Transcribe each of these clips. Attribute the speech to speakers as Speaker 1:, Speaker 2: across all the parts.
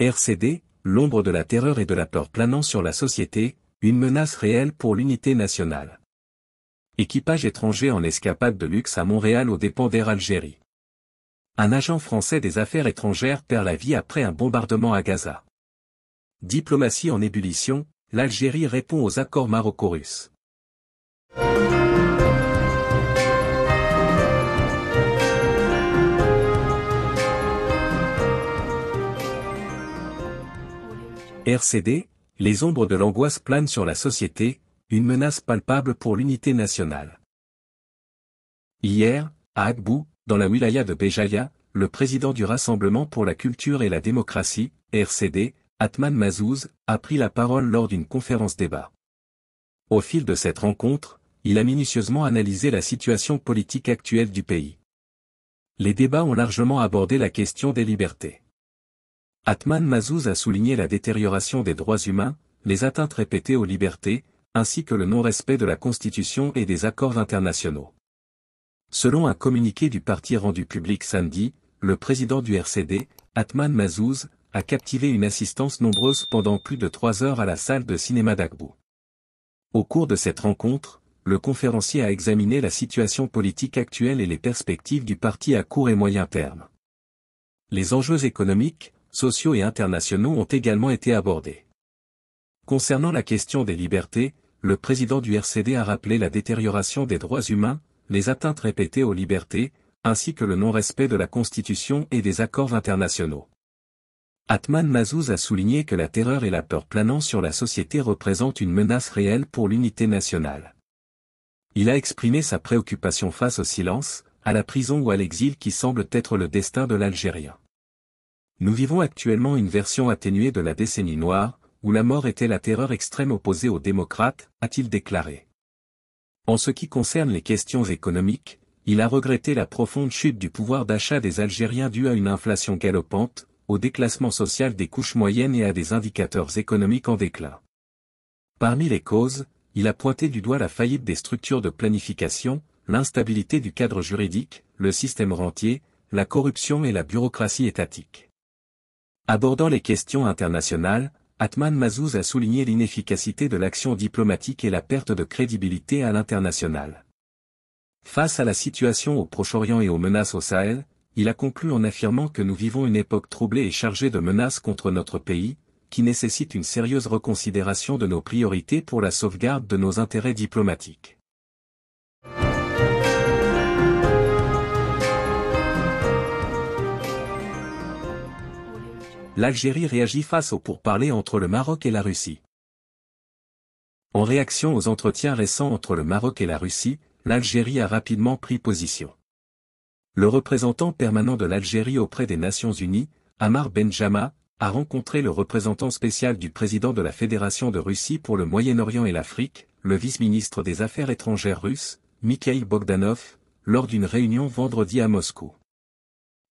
Speaker 1: RCD, l'ombre de la terreur et de la peur planant sur la société, une menace réelle pour l'unité nationale. Équipage étranger en escapade de luxe à Montréal aux dépens d'Air Algérie. Un agent français des affaires étrangères perd la vie après un bombardement à Gaza. Diplomatie en ébullition, l'Algérie répond aux accords maroco-russes. RCD, les ombres de l'angoisse planent sur la société, une menace palpable pour l'unité nationale. Hier, à Agbou, dans la wilaya de Béjaïa, le président du Rassemblement pour la culture et la démocratie, RCD, Atman Mazouz, a pris la parole lors d'une conférence débat. Au fil de cette rencontre, il a minutieusement analysé la situation politique actuelle du pays. Les débats ont largement abordé la question des libertés. Atman Mazouz a souligné la détérioration des droits humains, les atteintes répétées aux libertés, ainsi que le non-respect de la Constitution et des accords internationaux. Selon un communiqué du parti rendu public samedi, le président du RCD, Atman Mazouz, a captivé une assistance nombreuse pendant plus de trois heures à la salle de cinéma d'Agbou. Au cours de cette rencontre, le conférencier a examiné la situation politique actuelle et les perspectives du parti à court et moyen terme. Les enjeux économiques, sociaux et internationaux ont également été abordés. Concernant la question des libertés, le président du RCD a rappelé la détérioration des droits humains, les atteintes répétées aux libertés, ainsi que le non-respect de la Constitution et des accords internationaux. Atman Mazouz a souligné que la terreur et la peur planant sur la société représentent une menace réelle pour l'unité nationale. Il a exprimé sa préoccupation face au silence, à la prison ou à l'exil qui semble être le destin de l'Algérien. Nous vivons actuellement une version atténuée de la décennie noire, où la mort était la terreur extrême opposée aux démocrates, a-t-il déclaré. En ce qui concerne les questions économiques, il a regretté la profonde chute du pouvoir d'achat des Algériens due à une inflation galopante, au déclassement social des couches moyennes et à des indicateurs économiques en déclin. Parmi les causes, il a pointé du doigt la faillite des structures de planification, l'instabilité du cadre juridique, le système rentier, la corruption et la bureaucratie étatique. Abordant les questions internationales, Atman Mazouz a souligné l'inefficacité de l'action diplomatique et la perte de crédibilité à l'international. Face à la situation au Proche-Orient et aux menaces au Sahel, il a conclu en affirmant que nous vivons une époque troublée et chargée de menaces contre notre pays, qui nécessite une sérieuse reconsidération de nos priorités pour la sauvegarde de nos intérêts diplomatiques. l'Algérie réagit face au pourparlers entre le Maroc et la Russie. En réaction aux entretiens récents entre le Maroc et la Russie, l'Algérie a rapidement pris position. Le représentant permanent de l'Algérie auprès des Nations Unies, Amar Benjama, a rencontré le représentant spécial du président de la Fédération de Russie pour le Moyen-Orient et l'Afrique, le vice-ministre des Affaires étrangères russe, Mikhail Bogdanov, lors d'une réunion vendredi à Moscou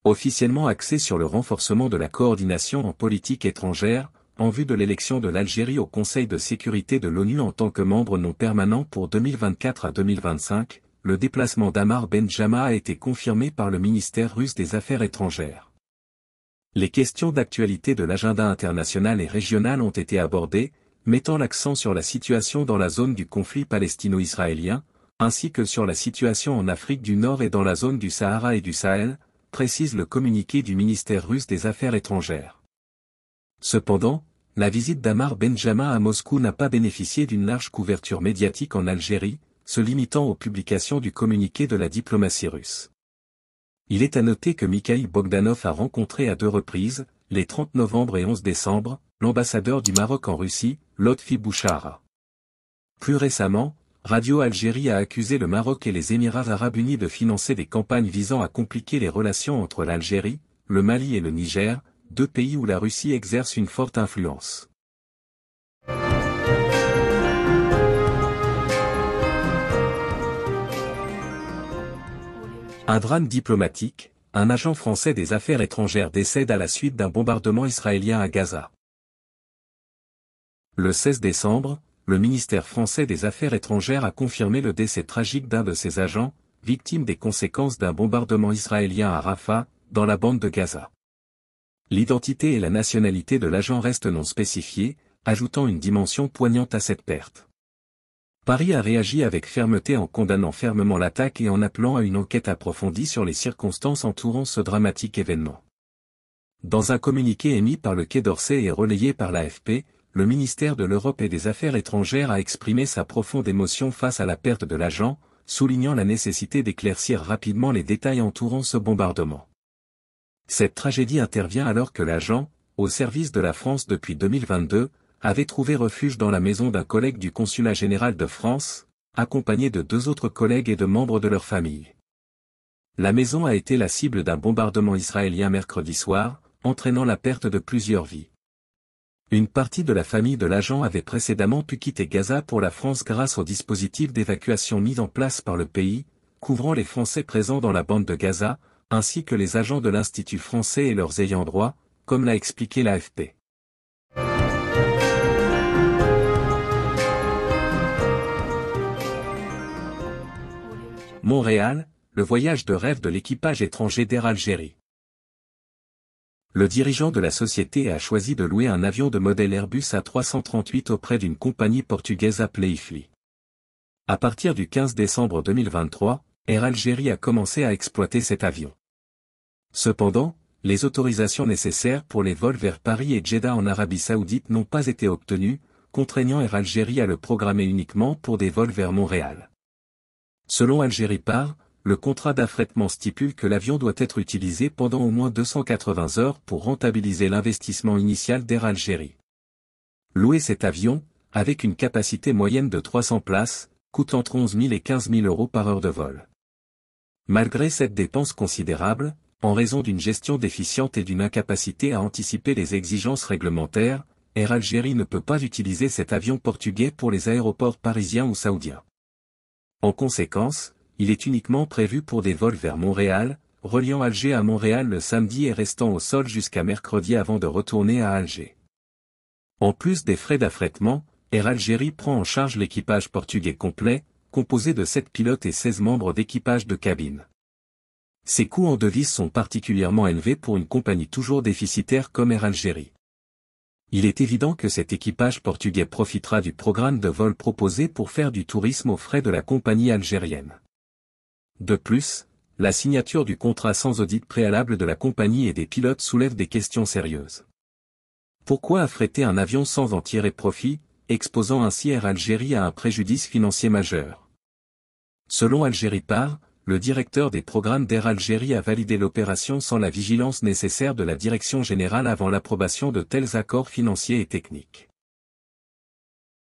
Speaker 1: officiellement axé sur le renforcement de la coordination en politique étrangère, en vue de l'élection de l'Algérie au Conseil de sécurité de l'ONU en tant que membre non permanent pour 2024 à 2025, le déplacement d'Amar Benjama a été confirmé par le ministère russe des Affaires étrangères. Les questions d'actualité de l'agenda international et régional ont été abordées, mettant l'accent sur la situation dans la zone du conflit palestino-israélien, ainsi que sur la situation en Afrique du Nord et dans la zone du Sahara et du Sahel, précise le communiqué du ministère russe des Affaires étrangères. Cependant, la visite d'Amar Benjamin à Moscou n'a pas bénéficié d'une large couverture médiatique en Algérie, se limitant aux publications du communiqué de la diplomatie russe. Il est à noter que Mikhail Bogdanov a rencontré à deux reprises, les 30 novembre et 11 décembre, l'ambassadeur du Maroc en Russie, Lotfi Bouchara. Plus récemment, Radio Algérie a accusé le Maroc et les Émirats arabes unis de financer des campagnes visant à compliquer les relations entre l'Algérie, le Mali et le Niger, deux pays où la Russie exerce une forte influence. Un drame diplomatique, un agent français des affaires étrangères décède à la suite d'un bombardement israélien à Gaza. Le 16 décembre, le ministère français des Affaires étrangères a confirmé le décès tragique d'un de ses agents, victime des conséquences d'un bombardement israélien à Rafah, dans la bande de Gaza. L'identité et la nationalité de l'agent restent non spécifiées, ajoutant une dimension poignante à cette perte. Paris a réagi avec fermeté en condamnant fermement l'attaque et en appelant à une enquête approfondie sur les circonstances entourant ce dramatique événement. Dans un communiqué émis par le Quai d'Orsay et relayé par l'AFP, le ministère de l'Europe et des Affaires étrangères a exprimé sa profonde émotion face à la perte de l'agent, soulignant la nécessité d'éclaircir rapidement les détails entourant ce bombardement. Cette tragédie intervient alors que l'agent, au service de la France depuis 2022, avait trouvé refuge dans la maison d'un collègue du Consulat général de France, accompagné de deux autres collègues et de membres de leur famille. La maison a été la cible d'un bombardement israélien mercredi soir, entraînant la perte de plusieurs vies. Une partie de la famille de l'agent avait précédemment pu quitter Gaza pour la France grâce au dispositif d'évacuation mis en place par le pays, couvrant les Français présents dans la bande de Gaza, ainsi que les agents de l'Institut français et leurs ayants droit, comme l'a expliqué l'AFP. Montréal, le voyage de rêve de l'équipage étranger d'Air Algérie le dirigeant de la société a choisi de louer un avion de modèle Airbus A338 auprès d'une compagnie portugaise appelée IFLI. À partir du 15 décembre 2023, Air Algérie a commencé à exploiter cet avion. Cependant, les autorisations nécessaires pour les vols vers Paris et Jeddah en Arabie Saoudite n'ont pas été obtenues, contraignant Air Algérie à le programmer uniquement pour des vols vers Montréal. Selon Algérie Par, le contrat d'affrètement stipule que l'avion doit être utilisé pendant au moins 280 heures pour rentabiliser l'investissement initial d'Air Algérie. Louer cet avion, avec une capacité moyenne de 300 places, coûte entre 11 000 et 15 000 euros par heure de vol. Malgré cette dépense considérable, en raison d'une gestion déficiente et d'une incapacité à anticiper les exigences réglementaires, Air Algérie ne peut pas utiliser cet avion portugais pour les aéroports parisiens ou saoudiens. En conséquence, il est uniquement prévu pour des vols vers Montréal, reliant Alger à Montréal le samedi et restant au sol jusqu'à mercredi avant de retourner à Alger. En plus des frais d'affrètement, Air Algérie prend en charge l'équipage portugais complet, composé de 7 pilotes et 16 membres d'équipage de cabine. Ces coûts en devises sont particulièrement élevés pour une compagnie toujours déficitaire comme Air Algérie. Il est évident que cet équipage portugais profitera du programme de vol proposé pour faire du tourisme aux frais de la compagnie algérienne. De plus, la signature du contrat sans audit préalable de la compagnie et des pilotes soulève des questions sérieuses. Pourquoi affréter un avion sans en tirer profit, exposant ainsi Air Algérie à un préjudice financier majeur Selon Algérie Par, le directeur des programmes d'Air Algérie a validé l'opération sans la vigilance nécessaire de la direction générale avant l'approbation de tels accords financiers et techniques.